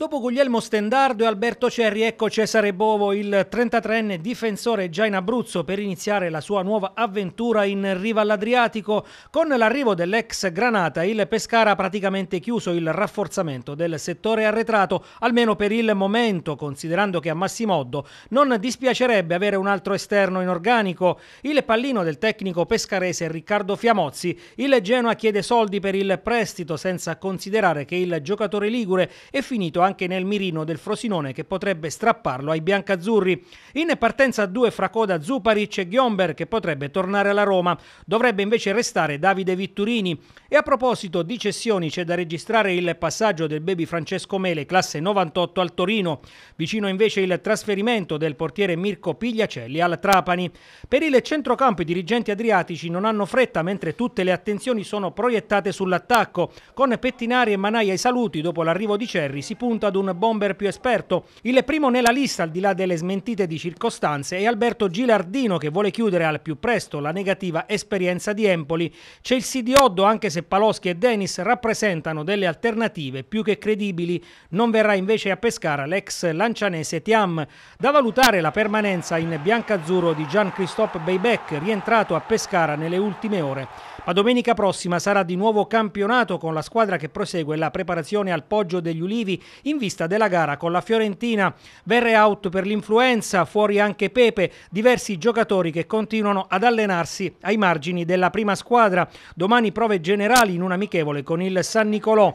Dopo Guglielmo Stendardo e Alberto Cerri, ecco Cesare Bovo, il 33enne difensore già in Abruzzo per iniziare la sua nuova avventura in riva all'Adriatico. Con l'arrivo dell'ex Granata, il Pescara ha praticamente chiuso il rafforzamento del settore arretrato, almeno per il momento, considerando che a Massimoddo non dispiacerebbe avere un altro esterno in organico. Il pallino del tecnico pescarese Riccardo Fiamozzi. Il Genoa chiede soldi per il prestito senza considerare che il giocatore ligure è finito anche anche nel mirino del Frosinone che potrebbe strapparlo ai biancazzurri. In partenza a due fra coda Zuparic e Ghiomber che potrebbe tornare alla Roma. Dovrebbe invece restare Davide Vitturini. E a proposito di cessioni c'è da registrare il passaggio del baby Francesco Mele, classe 98 al Torino. Vicino invece il trasferimento del portiere Mirko Pigliacelli al Trapani. Per il centrocampo i dirigenti adriatici non hanno fretta mentre tutte le attenzioni sono proiettate sull'attacco. Con Pettinari e Manai ai saluti dopo l'arrivo di Cerri si punta appunto ad un bomber più esperto. Il primo nella lista, al di là delle smentite di circostanze, è Alberto Gilardino che vuole chiudere al più presto la negativa esperienza di Empoli. C'è il sì di Oddo, anche se Paloschi e Denis rappresentano delle alternative più che credibili. Non verrà invece a pescare l'ex lancianese Tiam. Da valutare la permanenza in biancazzurro di Gian-Christophe Beybeck, rientrato a Pescara nelle ultime ore. Ma domenica prossima sarà di nuovo campionato con la squadra che prosegue la preparazione al Poggio degli Ulivi in vista della gara con la Fiorentina. Verre out per l'influenza, fuori anche Pepe, diversi giocatori che continuano ad allenarsi ai margini della prima squadra. Domani prove generali in un amichevole con il San Nicolò.